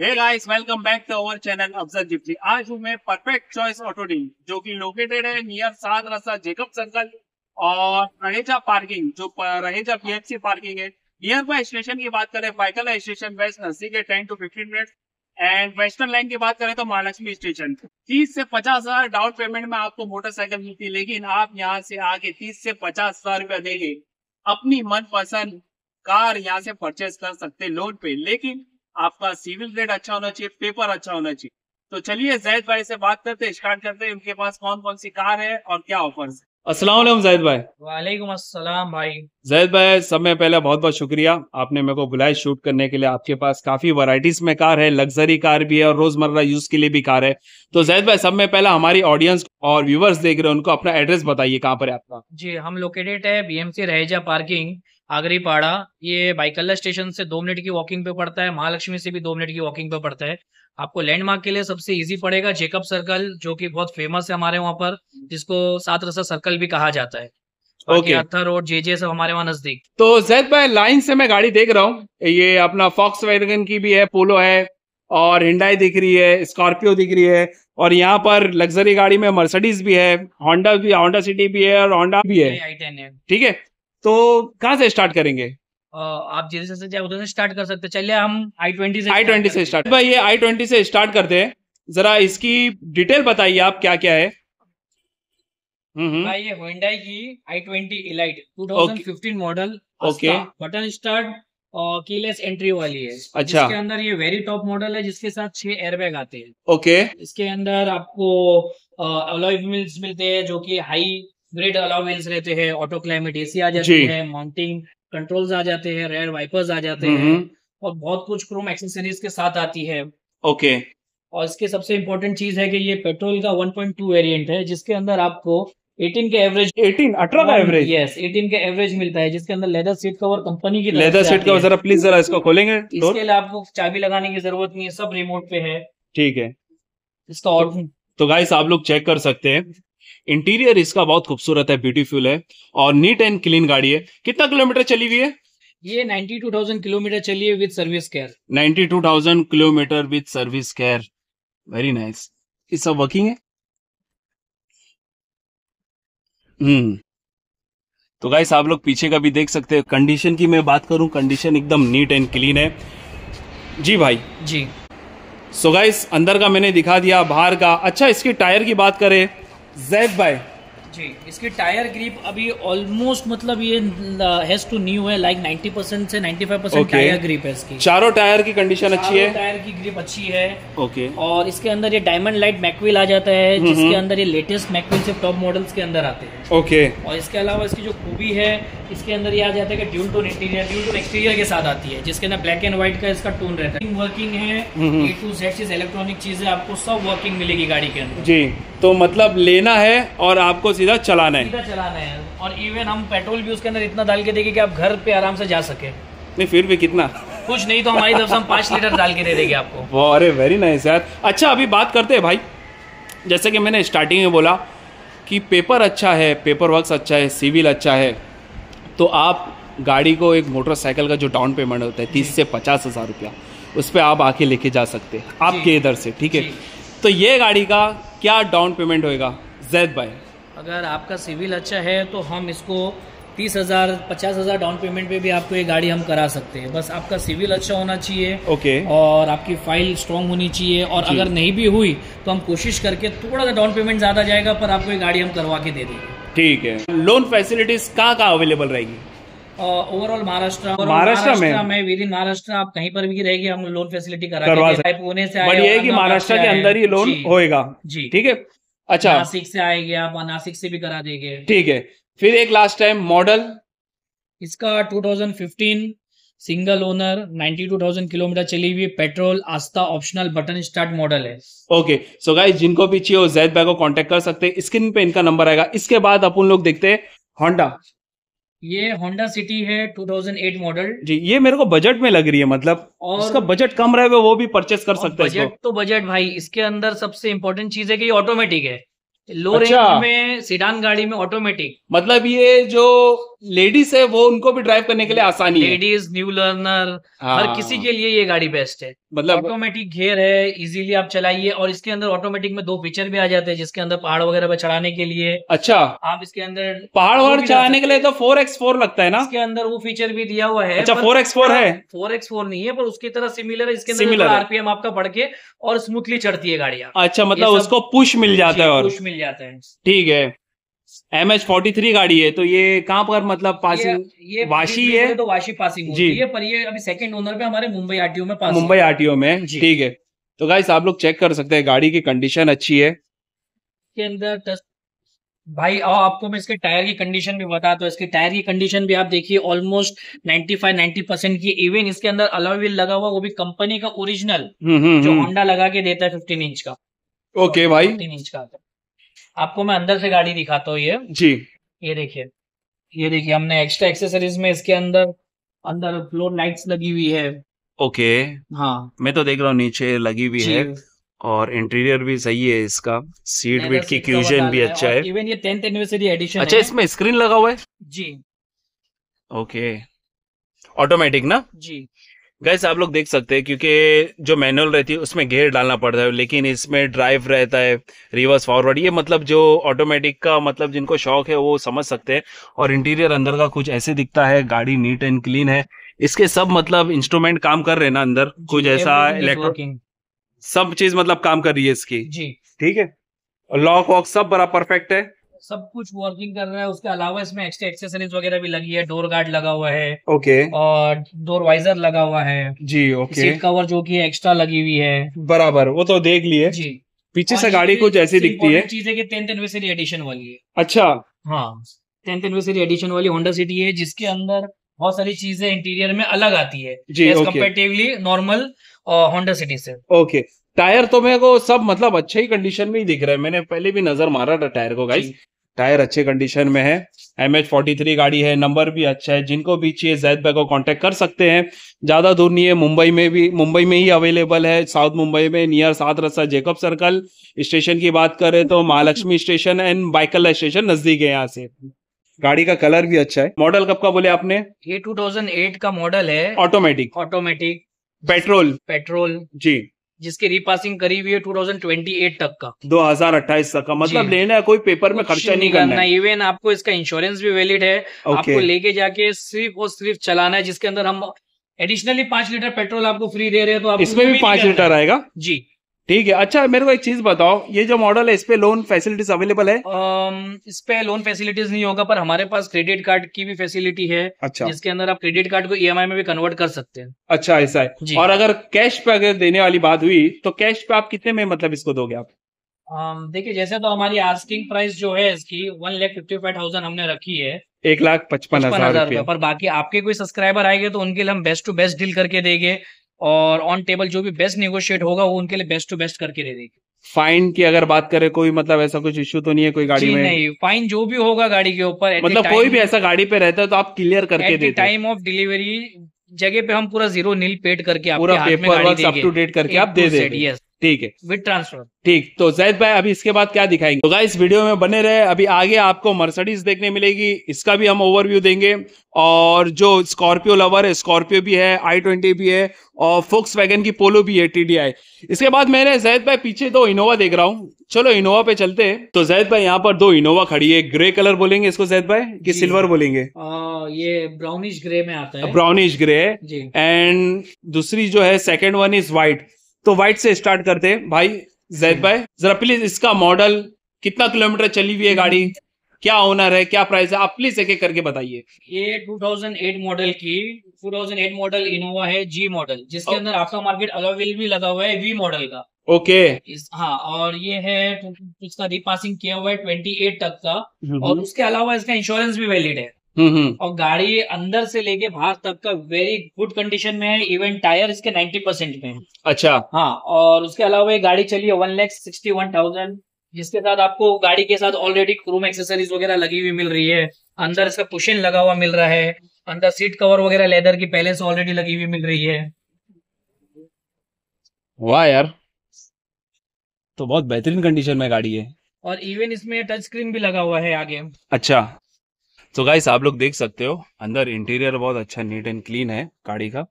Hey guys welcome back to our channel Afzal gypsy आज हूं perfect choice auto deal जो कि लोकेटेड है नियर सात रस्ता जेकब सर्कल और रहेजा पार्किंग जो रहेजा पीएफसी पार्किंग है नियर बाय स्टेशन की बात करें बाइकला स्टेशन वेस्ट नजदीक के ten to fifteen minutes and western line की बात करें तो महालक्ष्मी स्टेशन तीस से पचास हजार डाउन पेमेंट में आपको मोटरसाइकिल मिलती है लेकिन आप यहाँ से आके तीस से पचास हजार रुपया देंगे अपनी मनपसंद कार यहाँ से परचेज कर सकते लोन पे लेकिन आपका सिविल ग्रेड अच्छा होना चाहिए पेपर अच्छा होना चाहिए तो चलिए जैद भाई से बात करते स्टार्ट करते हैं उनके पास कौन कौन सी कार है और क्या ऑफर है असलम जैद भाई वालेकुम भाई जैद भाई सब में पहले बहुत बहुत शुक्रिया आपने मेरे को बुलाया शूट करने के लिए आपके पास काफी वराइटीज में कार है लग्जरी कार भी है और रोजमर्रा यूज के लिए भी कार है तो जैद भाई सब में पहले हमारी ऑडियंस और व्यूवर्स देख रहे हैं उनको अपना एड्रेस बताइए कहाँ पर है आपका जी हम लोकेटेड है B M Raheja parking Agripada ये बाइकल्ला स्टेशन से दो मिनट की वॉकिंग पे पड़ता है महालक्ष्मी से भी दो मिनट की वॉकिंग पे पड़ता है आपको लैंडमार्क के लिए सबसे इजी पड़ेगा जेकब सर्कल जो कि बहुत फेमस है हमारे वहाँ पर जिसको सात रसा सर्कल भी कहा जाता है okay okay. Road J J सब हमारे वहाँ नजदीक तो जैद भाई लाइन से मैं गाड़ी देख रहा हूँ ये अपना फॉक्स वैगन की भी है पोलो है और हिंडाई दिख रही है स्कॉर्पियो दिख रही है और यहाँ पर लग्जरी गाड़ी में मर्सिडीज भी है होंडा भी होंडा सिटी भी है और होंडा भी है ठीक है तो कहाँ से स्टार्ट करेंगे आप जिधर से चाहे उधर से स्टार्ट कर सकते चलिए हम आई ट्वेंटी से आई ट्वेंटी से स्टार्ट भाई ये आई ट्वेंटी से स्टार्ट करते हैं जरा इसकी डिटेल बताइए आप क्या क्या है हम्म, हम्म। भाई ये होंडाई की i twenty elite two thousand fifteen model okay button start और कीलेस एंट्री वाली है अच्छा इसके अंदर ये वेरी टॉप मॉडल है जिसके साथ छह एयरबैग आते हैं ओके इसके अंदर आपको अलॉय व्हील्स मिलते हैं जो कि हाई ग्रिड अलाउ व्हील्स रहते हैं ऑटो क्लाइमेट एसी आ जाते हैं माउंटिंग कंट्रोल्स आ जाते हम्म, हैं रेयर वाइपर्स आ जाते हैं और बहुत कुछ क्रोम एक्सेसरीज के साथ आती है ओके और इसके सबसे इम्पोर्टेंट चीज है कि ये पेट्रोल का 1.2 वेरिएंट है जिसके अंदर आपको 18 के एवरेज 18 अठारह का एवरेज यस 18 के एवरेज मिलता है जिसके अंदर लेदर सीट कवर कंपनी की लेदर सीट कवर जरा प्लीज जरा इसको खोलेंगे इसके लिए आपको चाबी लगाने की जरूरत नहीं है सब रिमोट पे है ठीक है इसका और तो गाइस तो आप लोग चेक कर सकते हैं इंटीरियर इसका बहुत खूबसूरत है ब्यूटीफुल है और नीट एंड क्लीन गाड़ी है कितना किलोमीटर चली हुई है ये 92,000 किलोमीटर चली है with service care 92,000 kilometre with service care very nice ये सब वर्किंग है हम्म तो गाइस आप लोग पीछे का भी देख सकते हैं कंडीशन की मैं बात करूं कंडीशन एकदम नीट एंड क्लीन है जी भाई जी सो so गाइस अंदर का मैंने दिखा दिया बाहर का अच्छा इसकी टायर की बात करें जैद भाई जी इसकी टायर ग्रिप अभी ऑलमोस्ट मतलब ये हैज टू न्यू है लाइक 90 परसेंट से 95 परसेंट okay. टायर ग्रिप है इसकी चारों टायर की कंडीशन अच्छी है टायर की ग्रिप अच्छी है ओके okay. और इसके अंदर ये डायमंड लाइट मैकविल आ जाता है हम्म, जिसके हम्म। अंदर ये लेटेस्ट मैकविल से टॉप मॉडल्स के अंदर आते हैं ओके okay. और इसके अलावा इसकी जो खूबी है इसके अंदर ये आ जाता है कि dual tone interior dual tone exterior के साथ आती है जिसके अंदर ब्लैक एंड व्हाइट का इसका टोन रहता है वर्किंग है ए टू जेड चीज इलेक्ट्रॉनिक चीज है आपको सब वर्किंग मिलेगी गाड़ी के अंदर जी तो मतलब लेना है और आपको सीधा चलाना है सीधा चलाना है और इवन हम पेट्रोल भी उसके अंदर इतना डाल के देगी की आप घर पे आराम से जा सके नहीं फिर भी कितना कुछ नहीं तो हमारी तरफ से हम पाँच लीटर डाल के दे देंगे आपको अरे वेरी नाइस यार अच्छा अभी बात करते हैं भाई जैसे कि मैंने स्टार्टिंग में बोला कि पेपर अच्छा है पेपर वर्क अच्छा है सिविल अच्छा है तो आप गाड़ी को एक मोटरसाइकिल का जो डाउन पेमेंट होता है तीस से पचास हज़ार रुपया उस पर आप आके लेके जा सकते हैं आपके इधर से ठीक है तो ये गाड़ी का क्या डाउन पेमेंट होएगा जैद भाई अगर आपका सिविल अच्छा है तो हम इसको तीस हजार पचास हजार डाउन पेमेंट पे भी आपको ये गाड़ी हम करा सकते हैं बस आपका सिविल अच्छा होना चाहिए ओके okay. और आपकी फाइल स्ट्रांग होनी चाहिए और अगर नहीं भी हुई तो हम कोशिश करके थोड़ा सा डाउन पेमेंट ज्यादा जाएगा पर आपको ये गाड़ी हम करवा के दे देंगे ठीक है लोन फैसिलिटीज कहाँ कहाँ अवेलेबल रहेगी ओवरऑल महाराष्ट्र महाराष्ट्र में, में विद इन महाराष्ट्र आप कहीं पर भी रहेगी हम लोन फैसिलिटी करा पुणे से आएगी महाराष्ट्र के अंदर ही लोन होएगा जी ठीक है अच्छा नासिक से आएगी आप नासिक से भी करा देंगे ठीक है फिर एक लास्ट टाइम मॉडल इसका 2015 सिंगल ओनर 92,000 किलोमीटर चली हुई petrol Asta optional button start model है ओके सो गाइस जिनको भी चाहिए जैद भाई को कांटेक्ट कर सकते हैं स्क्रीन पे इनका नंबर आएगा इसके बाद अपन लोग देखते हैं होंडा ये होंडा सिटी है 2008 मॉडल जी ये मेरे को बजट में लग रही है मतलब और उसका बजट कम रहे वो भी परचेस कर सकते हैं बजट तो बजट भाई इसके अंदर सबसे इम्पोर्टेंट चीज है कि ऑटोमेटिक है लो अच्छा। रेंज में सीडान गाड़ी में ऑटोमेटिक मतलब ये जो लेडीज है वो उनको भी ड्राइव करने के लिए आसानी लेडीज, न्यू लर्नर हर किसी के लिए ये गाड़ी बेस्ट है मतलब ऑटोमेटिक घेर है इजीली आप चलाइए और इसके अंदर ऑटोमेटिक में दो फीचर भी आ जाते हैं जिसके अंदर पहाड़ वगैरह पर चढ़ाने के लिए अच्छा आप इसके अंदर पहाड़ वहाड़ चढ़ाने के लिए तो फोर एक्स फोर लगता है ना इसके अंदर वो फीचर भी दिया हुआ है अच्छा फोर एक्स फोर है फोर एक्स फोर नहीं है पर उसकी तरह सिमिलर है इसके अंदर आरपीएम आपका बढ़ के और स्मूथली चढ़ती है गाड़िया अच्छा मतलब उसको पुश मिल जाता है और पुश मिल मिल जाते हैं ठीक है एम एच फोर्टी थ्री गाड़ी है तो ये कहाँ पर मतलब पासिंग ये, ये वाशी है तो वाशी पासिंग जी ये पर ये अभी सेकंड ओनर पे हमारे मुंबई आरटीओ में पास मुंबई आरटीओ में ठीक है तो गाइस आप लोग चेक कर सकते हैं गाड़ी की कंडीशन अच्छी है के अंदर भाई और आपको मैं इसके टायर की कंडीशन भी बता तो इसके टायर की कंडीशन भी आप देखिए ऑलमोस्ट 95 90 परसेंट की इवन इसके अंदर अलॉय व्हील लगा हुआ वो भी कंपनी का ओरिजिनल हम्म, हम्म, जो होंडा हम्म। लगा के देता है 15 इंच का ओके okay, भाई 15 इंच का आता है आपको मैं अंदर से गाड़ी दिखाता हूँ ये जी ये देखिए ये देखिए हमने एक्स्ट्रा एक्सेसरीज में इसके अंदर अंदर फ्लोर लाइट्स लगी हुई है ओके हाँ मैं तो देख रहा हूँ नीचे लगी हुई है और इंटीरियर भी सही है इसका सीट बीट की क्यूजन भी अच्छा, अच्छा है इवन ये टेंथ एनिवर्सरी एडिशन अच्छा इसमें स्क्रीन लगा हुआ है जी ओके ऑटोमेटिक ना जी गैस आप लोग देख सकते हैं क्योंकि जो मैनुअल रहती है उसमें गेयर डालना पड़ता है लेकिन इसमें ड्राइव रहता है रिवर्स फॉरवर्ड ये मतलब जो ऑटोमेटिक का मतलब जिनको शौक है वो समझ सकते हैं और इंटीरियर अंदर का कुछ ऐसे दिखता है गाड़ी नीट एंड क्लीन है इसके सब मतलब इंस्ट्रूमेंट काम कर रहे हैं ना अंदर कुछ ऐसा इलेक्ट्रॉनिक सब चीज मतलब काम कर रही है इसकी जी ठीक है लॉक वॉक सब बड़ा परफेक्ट है सब कुछ वर्किंग कर रहा है उसके अलावा इसमें एक्स्ट्रा एक्सेसरीज वगैरह भी लगी है डोर गार्ड लगा हुआ है ओके और डोर वाइजर लगा हुआ है जी ओके सीट कवर जो की एक्स्ट्रा लगी हुई है बराबर वो तो देख लिए जी पीछे से गाड़ी कुछ ऐसी दिखती है चीज है की टेंथ एनिवर्सरी एडिशन वाली है अच्छा हाँ टेंथ एनिवर्सरी एडिशन वाली होंडा सिटी है जिसके अंदर बहुत सारी चीजें इंटीरियर में अलग आती है कंपेरेटिवली नॉर्मल होंडा सिटी से ओके टायर तो मेरे को सब मतलब अच्छे ही कंडीशन में ही दिख रहा है मैंने पहले भी नजर मारा था टायर को गाइस टायर अच्छे कंडीशन में है एम एच फोर्टी थ्री गाड़ी है नंबर भी अच्छा है जिनको भी चाहिए जैद भाई को कांटेक्ट कर सकते हैं ज़्यादा दूर नहीं है मुंबई में भी मुंबई में ही अवेलेबल है साउथ मुंबई में नियर सात रस्ता जेकब सर्कल स्टेशन की बात करें तो Mahalaxmi station and Byculla station नज़दीक है यहाँ से गाड़ी का कलर भी अच्छा है मॉडल कब का बोले आपने ये 2008 का मॉडल है ऑटोमेटिक ऑटोमेटिक पेट्रोल पेट्रोल जी जिसकी रीपासिंग करी हुई है 2028 तक का 2028 तक का मतलब लेना है कोई पेपर में खर्चा नहीं करना है इवन आपको इसका इंश्योरेंस भी वैलिड है आपको लेके जाके सिर्फ और सिर्फ चलाना है जिसके अंदर हम एडिशनली पांच लीटर पेट्रोल आपको फ्री दे रहे हैं तो आप इसमें भी पांच लीटर आएगा जी ठीक है अच्छा मेरे को एक चीज बताओ ये जो मॉडल है इस पे लोन फैसिलिटीज अवेलेबल है आम, इस पे लोन फैसिलिटीज नहीं होगा पर हमारे पास क्रेडिट कार्ड की भी फैसिलिटी है अच्छा जिसके अंदर आप क्रेडिट कार्ड को ईएमआई e में भी कन्वर्ट कर सकते हैं अच्छा ऐसा है और अगर कैश पे अगर देने वाली बात हुई तो कैश पे आप कितने में मतलब इसको दोगे आप देखिए जैसे तो हमारी आस्किंग प्राइस जो है इसकी one lakh fifty five thousand हमने रखी है एक लाख पचपन हजार पर बाकी आपके कोई सब्सक्राइबर आएंगे तो उनके लिए हम बेस्ट टू बेस्ट डील करके देंगे और ऑन टेबल जो भी बेस्ट नेगोशिएट होगा वो उनके लिए बेस्ट टू बेस्ट करके दे देगी फाइन की अगर बात करें कोई मतलब ऐसा कुछ इश्यू तो नहीं है कोई गाड़ी में नहीं फाइन जो भी होगा गाड़ी के ऊपर मतलब कोई भी ऐसा गाड़ी पे रहता है तो आप क्लियर करके देते टाइम ऑफ डिलीवरी जगह पे हम पूरा जीरो नील पेड करके पूरा paperwork up to date करके आप दे देंगे ठीक है विद ट्रांसफर ठीक तो जैद भाई अभी इसके बाद क्या दिखाएंगे तो इस वीडियो में बने रहे अभी आगे आपको मर्सडीज देखने मिलेगी इसका भी हम ओवरव्यू देंगे और जो स्कॉर्पियो लवर है स्कॉर्पियो भी है आई ट्वेंटी भी है और फोक्स वैगन की पोलो भी है टीडीआई इसके बाद मैंने जैद भाई पीछे दो इनोवा देख रहा हूँ चलो इनोवा पे चलते हैं तो जैद भाई यहाँ पर दो इनोवा खड़ी है ग्रे कलर बोलेंगे इसको जैद भाई की सिल्वर बोलेंगे ये ब्राउनिश ग्रे में आता है ब्राउनिश ग्रे एंड दूसरी जो है सेकेंड वन इज व्हाइट तो व्हाइट से स्टार्ट करते हैं भाई जैद भाई जरा प्लीज इसका मॉडल कितना किलोमीटर चली हुई है गाड़ी क्या ओनर है क्या प्राइस है आप प्लीज एक एक करके बताइए ये 2008 मॉडल की 2008 मॉडल इनोवा है जी मॉडल जिसके oh. अंदर आपका मार्केट अलविल भी लगा हुआ है वी मॉडल का ओके इस, हाँ और ये है इसका रिपासिंग किया हुआ है 28 तक का हम्म। और उसके अलावा इसका इंश्योरेंस भी वैलिड है हम्म, हम्म। और गाड़ी अंदर से लेके बाहर तक का वेरी गुड कंडीशन में है इवन टायर इसके 90 परसेंट में है अच्छा हाँ और उसके अलावा ये गाड़ी चली है one lakh sixty one thousand जिसके साथ आपको गाड़ी के साथ ऑलरेडी क्रूम एक्सेसरीज वगैरह लगी हुई मिल रही है अंदर इसका कुशन लगा हुआ मिल रहा है अंदर सीट कवर वगैरह लेदर की पहले से ऑलरेडी लगी हुई मिल रही है वाह यार तो बहुत बेहतरीन कंडीशन में गाड़ी है और इवन इसमें टच स्क्रीन भी लगा हुआ है आगे अच्छा तो गाइस आप लोग देख सकते हो अंदर इंटीरियर बहुत अच्छा नीट एंड क्लीन है गाड़ी का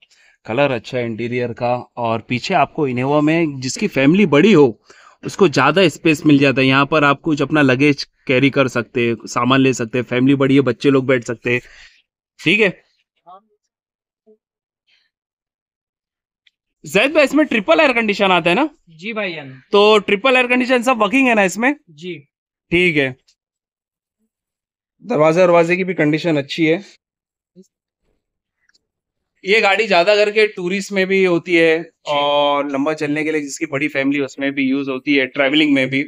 कलर अच्छा है इंटीरियर का और पीछे आपको इनोवा में जिसकी फैमिली बड़ी हो उसको ज़्यादा स्पेस मिल जाता है यहाँ पर आप कुछ अपना लगेज कैरी कर सकते हैं सामान ले सकते हैं फैमिली बड़ी है बच्चे लोग बैठ सकते हैं ठीक है जैद भाई इसमें ट्रिपल एयर कंडीशन आता है ना जी भाई तो ट्रिपल एयर कंडीशन सब वर्किंग है ना इसमें जी ठीक है दरवाजे दरवाजे की भी कंडीशन अच्छी है ये गाड़ी ज्यादा करके टूरिस्ट में भी होती है और लंबा चलने के लिए जिसकी बड़ी फैमिली उसमें भी यूज होती है ट्रेवलिंग में भी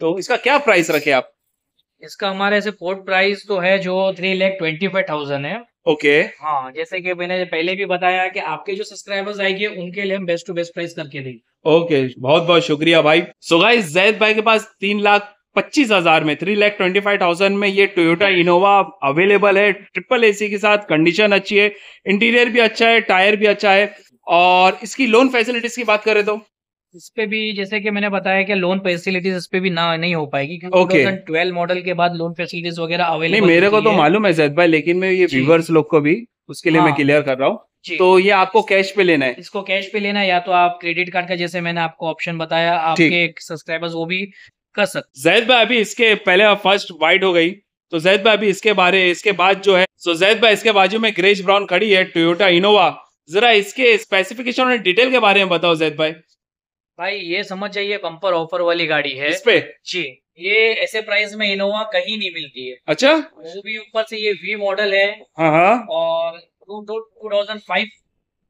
तो इसका क्या प्राइस रखे आप इसका हमारे ऐसे पोर्ट प्राइस तो है जो three lakh twenty five thousand है ओके okay. हाँ जैसे कि मैंने पहले भी बताया कि आपके जो सब्सक्राइबर्स आएंगे उनके लिए हम बेस्ट टू बेस्ट प्राइस करके देंगे ओके okay, बहुत बहुत शुक्रिया भाई सो गाइस जैद भाई के पास तीन लाख पच्चीस हजार में three lakh twenty five thousand में ये टोयोटा इनोवा अवेलेबल है ट्रिपल एसी के साथ कंडीशन अच्छी है इंटीरियर भी अच्छा है टायर भी अच्छा है और इसकी लोन फैसिलिटीज की बात करें तो इस पे भी जैसे कि मैंने बताया कि लोन फैसिलिटीज इस पे भी ना नहीं हो पाएगी क्योंकि okay. मॉडल के बाद लोन फैसिलिटीज वगैरह अवेलेबल नहीं मेरे को तो मालूम है जैद भाई लेकिन मैं ये व्यूवर्स लोग को भी उसके लिए हाँ, मैं क्लियर कर रहा हूँ तो ये आपको कैश पे लेना है इसको कैश पे लेना है या तो आप क्रेडिट कार्ड का जैसे मैंने आपको ऑप्शन बताया आपके सब्सक्राइबर्स वो भी कर सकते जैद भाई अभी इसके पहले फर्स्ट वाइट हो गई तो जैद भाई अभी इसके बारे इसके बाद जो है सो जैद भाई इसके बाजू में ग्रेज ब्राउन खड़ी है टोयोटा इनोवा जरा इसके स्पेसिफिकेशन और डिटेल के बारे में बताओ जैद भाई भाई ये समझ जाइए बम्पर ऑफर वाली गाड़ी है इस पे जी ये ऐसे प्राइस में इनोवा कहीं नहीं मिलती है अच्छा वो भी ऊपर से ये वी मॉडल है हाँ हाँ और 2005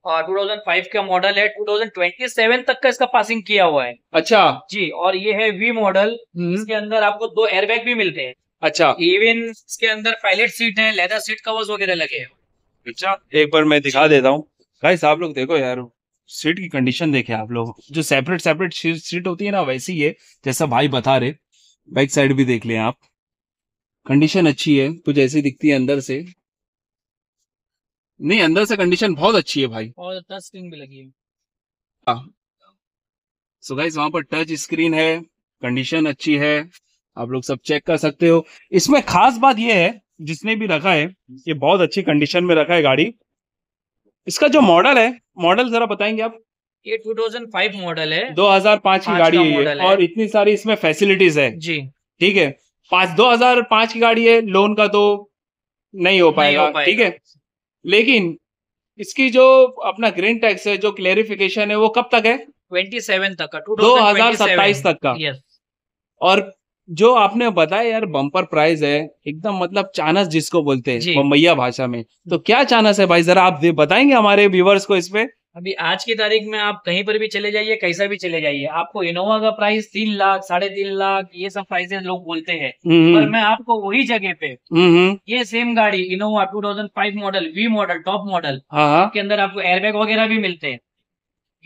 2005 का मॉडल है 2027 तक का इसका पासिंग किया हुआ है अच्छा जी और ये है वी मॉडल हम्म। इसके अंदर आपको दो एयरबैग भी मिलते हैं अच्छा इवन इसके अंदर पायलट सीट है लेदर सीट कवर्स वगैरह लगे हैं अच्छा एक बार मैं दिखा देता हूँ भाई साहब लोग देखो यार सीट की कंडीशन देखे आप लोग जो सेपरेट सेपरेट सीट होती है ना वैसी है जैसा भाई बता रहे बैक साइड भी देख ले आप कंडीशन अच्छी है कुछ ऐसी दिखती है अंदर से नहीं अंदर से कंडीशन बहुत अच्छी है भाई और टच स्क्रीन भी लगी है सो गाइस वहां पर टच स्क्रीन है कंडीशन अच्छी है आप लोग सब चेक कर सकते हो इसमें खास बात यह है जिसने भी रखा है ये बहुत अच्छी कंडीशन में रखा है गाड़ी इसका जो मॉडल है मॉडल जरा बताएंगे आप ये 2005 मॉडल है 2005 की गाड़ी है, और इतनी सारी इसमें फैसिलिटीज है जी ठीक है पांच दो की गाड़ी है लोन का तो नहीं हो पाएगा ठीक है लेकिन इसकी जो अपना ग्रीन टैक्स है जो क्लेरिफिकेशन है वो कब तक है ट्वेंटी सेवन तक का दो हजार सत्ताईस तक का yes. और जो आपने बताया यार बम्पर प्राइस है एकदम मतलब चानस जिसको बोलते हैं मैया भाषा में तो क्या चानस है भाई जरा आप बताएंगे हमारे व्यूवर्स को इसमें अभी आज की तारीख में आप कहीं पर भी चले जाइए कैसा भी चले जाइए आपको इनोवा का प्राइस तीन लाख साढ़े तीन लाख ये सब प्राइसेस लोग बोलते हैं हम्म। पर मैं आपको वही जगह पे हम्म, हम्म। ये सेम गाड़ी Innova 2005 model V model top model के अंदर आपको एयरबैग वगैरह भी मिलते हैं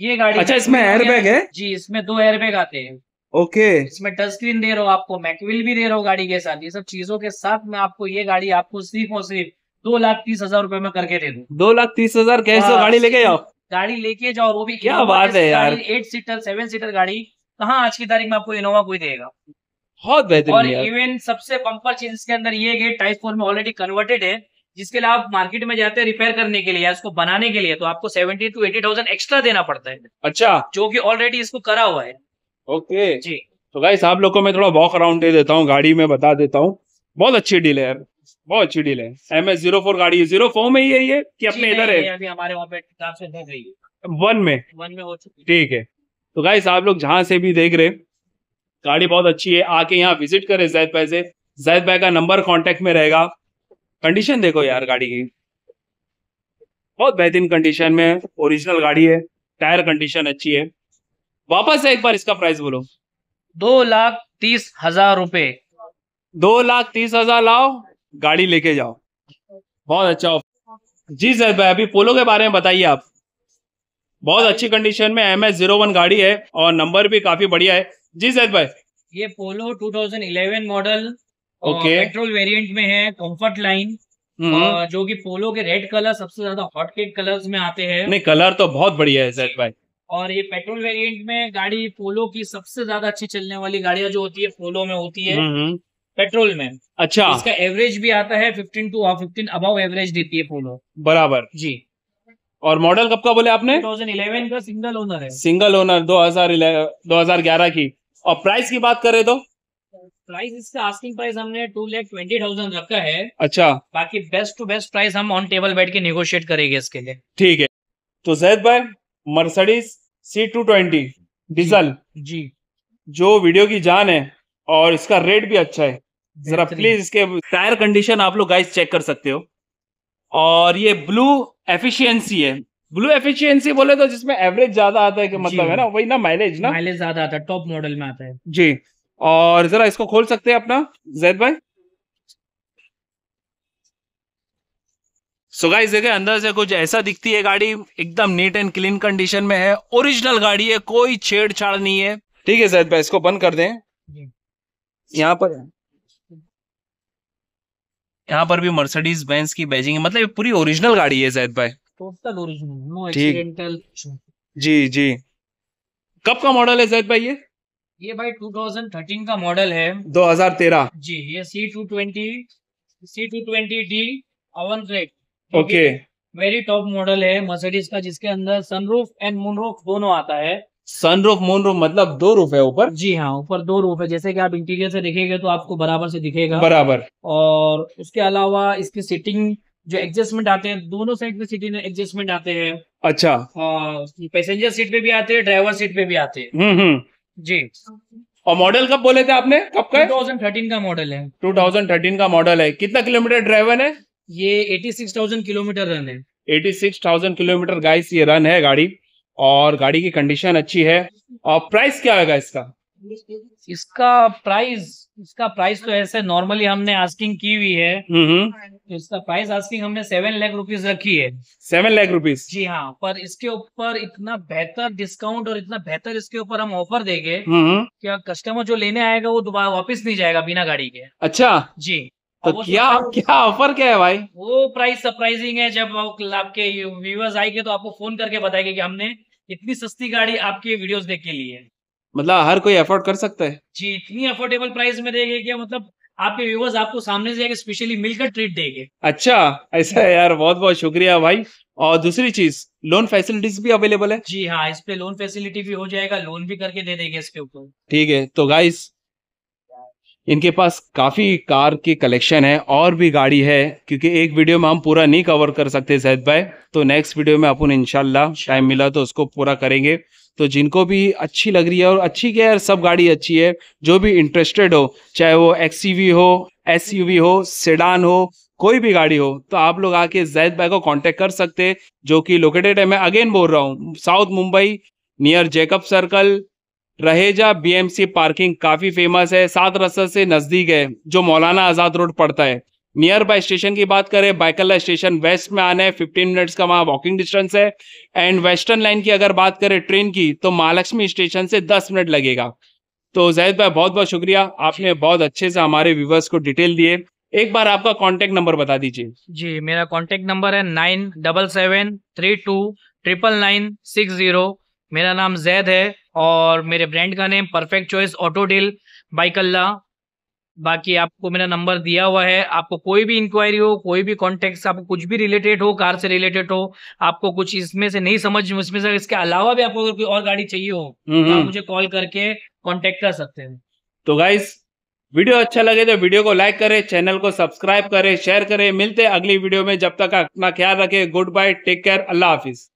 ये गाड़ी अच्छा इसमें एयरबैग है जी इसमें दो एयरबैग आते हैं ओके okay. इसमें टच स्क्रीन दे रहा हूँ आपको मैकविल भी दे रहा हूँ गाड़ी के साथ ये सब चीजों के साथ में आपको ये गाड़ी आपको सिर्फ और सिर्फ दो लाख तीस हजार रूपए में करके दे दू दो लाख तीस हजार कैसे गाड़ी लेके आओ गाड़ी लेके जाओ वो भी क्या बात है यार एट सीटर सेवन सीटर गाड़ी कहाँ आज की तारीख में आपको इनोवा कोई देगा बहुत बेहतरीन और इवन सबसे बम्पर चीज इसके अंदर ये गेट टाइप फोर में ऑलरेडी कन्वर्टेड है जिसके लिए आप मार्केट में जाते हैं रिपेयर करने के लिए या इसको बनाने के लिए तो आपको seventy two eighty thousand extra देना पड़ता है अच्छा जो कि ऑलरेडी इसको करा हुआ है ओके जी तो गाइस आप लोग को मैं थोड़ा वॉक अराउंड दे देता हूँ गाड़ी में बता देता हूँ बहुत अच्छी डील है बहुत अच्छी डील है एम एस जीरो फोर गाड़ी जीरो फोर में ही है ये कि अपने इधर है अभी हमारे वहाँ पे ट्रांसफर हो गई वन में वन में हो चुकी ठीक है तो गाइस आप लोग जहाँ से भी देख रहे गाड़ी बहुत अच्छी है आके यहाँ विजिट करें जैद भाई से जैद भाई का नंबर कॉन्टेक्ट में रहेगा कंडीशन देखो यार गाड़ी की बहुत बेहतरीन कंडीशन में ओरिजिनल गाड़ी है टायर कंडीशन अच्छी है वापस एक बार इसका प्राइस बोलो दो लाख तीस हजार रुपए दो लाख तीस हजार लाओ गाड़ी लेके जाओ बहुत अच्छा ऑफर जी सर भाई अभी पोलो के बारे में बताइए आप बहुत अच्छी कंडीशन में एम एस जीरो वन गाड़ी है और नंबर भी काफी बढ़िया है जी सैद भाई ये Polo 2011 model okay petrol variant में है कंफर्ट हम्म। लाइन जो कि पोलो के रेड कलर सबसे ज्यादा हॉट केक कलर्स में आते हैं नहीं कलर तो बहुत बढ़िया है जैद भाई और ये पेट्रोल वेरिएंट में गाड़ी पोलो की सबसे ज्यादा अच्छी चलने वाली गाड़ियां जो होती है पोलो में होती है हम्म, हम्म। पेट्रोल में अच्छा इसका एवरेज भी आता है fifteen to fifteen above average देती है पोलो बराबर जी और मॉडल कब का बोले आपने 2011 का सिंगल ओनर है सिंगल ओनर 2011 की और प्राइस की बात करें तो प्राइस इसका आस्किंग प्राइस हमने टू लैख ट्वेंटी थाउजेंड रखा है अच्छा बाकी बेस्ट टू बेस्ट प्राइस हम ऑन टेबल बैठ के नेगोशिएट करेंगे इसके लिए ठीक है तो जैद भाई Mercedes C two twenty diesel जी जो वीडियो की जान है और इसका रेट भी अच्छा है जरा प्लीज इसके टायर कंडीशन आप लोग गाइस चेक कर सकते हो और ये ब्लू एफिशिएंसी है ब्लू एफिशिएंसी बोले तो जिसमें एवरेज ज्यादा आता है कि मतलब है ना वही ना माइलेज ना माइलेज ज्यादा आता है टॉप मॉडल में आता है जी और जरा इसको खोल सकते हैं अपना जैद भाई सो गाइस देखे अंदर से कुछ ऐसा दिखती है गाड़ी एकदम नीट एंड क्लीन कंडीशन में है ओरिजिनल गाड़ी है कोई छेड़छाड़ नहीं है ठीक है जैद भाई इसको बंद कर दें यहाँ पर यहाँ पर भी मर्सिडीज बेंस की बैजिंग है मतलब ये पूरी ओरिजिनल गाड़ी है जैद भाई टोटल ओरिजिनल नो जी जी कब का मॉडल है जैद भाई ये ये भाई 2013 का मॉडल है 2013 जी ये C two twenty C two twenty D avantgarde okay very top model है मर्सिडीज का जिसके अंदर सनरूफ एंड मूनरूफ दोनों आता है सन रूफ मून रूफ मतलब दो रूफ है ऊपर जी हाँ ऊपर दो रूफ है जैसे कि आप इंटीरियर से देखेंगे तो आपको बराबर से दिखेगा बराबर और उसके अलावा इसकी सीटिंग जो एडजस्टमेंट आते हैं दोनों साइड में सीटिंग एडजस्टमेंट आते हैं अच्छा पैसेंजर हाँ, सीट पे भी आते हैं ड्राइवर सीट पे भी आते हैं हम्म, हम्म। जी और मॉडल कब बोले थे आपने कब का टू का मॉडल है टू का मॉडल है कितना किलोमीटर ड्राइवर है ये एटी किलोमीटर रन है एटी किलोमीटर गाइस ये रन है गाड़ी और गाड़ी की कंडीशन अच्छी है और प्राइस क्या होगा इसका इसका प्राइस इसका प्राइस तो ऐसे नॉर्मली हमने आस्किंग की हुई है हम्म, हम्म। तो इसका प्राइस आस्किंग हमने सेवन लाख रुपीस रखी है सेवन लाख रुपीस जी हाँ पर इसके ऊपर इतना बेहतर डिस्काउंट और इतना बेहतर इसके ऊपर हम ऑफर देंगे कि हम्म, कस्टमर जो लेने आएगा वो दोबारा वापस नहीं जाएगा बिना गाड़ी के अच्छा जी तो क्या क्या ऑफर क्या है भाई वो प्राइस सरप्राइजिंग है जब आपके व्यूअर्स आएंगे तो आपको फोन करके बताएंगे कि हमने इतनी सस्ती गाड़ी आपकी वीडियोस देख के लिए मतलब हर कोई अफोर्ड कर सकता है जी इतनी अफोर्डेबल प्राइस में देंगे क्या मतलब आपके व्यूवर्स आपको सामने से स्पेशली मिलकर ट्रीट देंगे अच्छा ऐसा है यार बहुत बहुत शुक्रिया भाई और दूसरी चीज लोन फैसिलिटीज भी अवेलेबल है जी हाँ इस पे लोन फैसिलिटी भी हो जाएगा लोन भी करके दे देंगे इसके ऊपर ठीक है तो गाइस इनके पास काफ़ी कार की कलेक्शन है और भी गाड़ी है क्योंकि एक वीडियो में हम पूरा नहीं कवर कर सकते सैद भाई तो नेक्स्ट वीडियो में अपन इनशाला टाइम मिला तो उसको पूरा करेंगे तो जिनको भी अच्छी लग रही है और अच्छी क्या है सब गाड़ी अच्छी है जो भी इंटरेस्टेड हो चाहे वो एक्स हो एस हो सेडान हो कोई भी गाड़ी हो तो आप लोग आके जैद भाई को कांटेक्ट कर सकते जो कि लोकेटेड है मैं अगेन बोल रहा हूँ south Mumbai near Jacob circle Raheja BMC parking काफी फेमस है सात रस्ता से नजदीक है जो मौलाना आजाद रोड पड़ता है नियर बाय स्टेशन की बात करें बाइकल्ला स्टेशन वेस्ट में आना है फिफ्टीन मिनट्स का वहाँ वॉकिंग डिस्टेंस है एंड वेस्टर्न लाइन की अगर बात करें ट्रेन की तो महालक्ष्मी स्टेशन से दस मिनट लगेगा तो जैद भाई बहुत बहुत शुक्रिया आपने बहुत अच्छे से हमारे व्यूवर्स को डिटेल दिए एक बार आपका कॉन्टेक्ट नंबर बता दीजिए जी मेरा कॉन्टेक्ट नंबर है nine double seven three two triple nine six zero मेरा नाम जैद है और मेरे ब्रांड का name perfect choice auto deal Byculla बाकी आपको मेरा नंबर दिया हुआ है आपको कोई भी इंक्वायरी हो कोई भी कॉन्टेक्ट आपको कुछ भी रिलेटेड हो कार से रिलेटेड हो आपको कुछ इसमें से नहीं समझ उसमें से इसके अलावा भी आपको अगर कोई और गाड़ी चाहिए हो तो हम्म, आप हम्म। मुझे कॉल करके कॉन्टेक्ट कर सकते हैं तो गाइस वीडियो अच्छा लगे तो वीडियो को लाइक करें चैनल को सब्सक्राइब करें शेयर करें मिलते हैं अगली वीडियो में जब तक अपना ख्याल रखें गुड बाय टेक केयर अल्लाह हाफिज़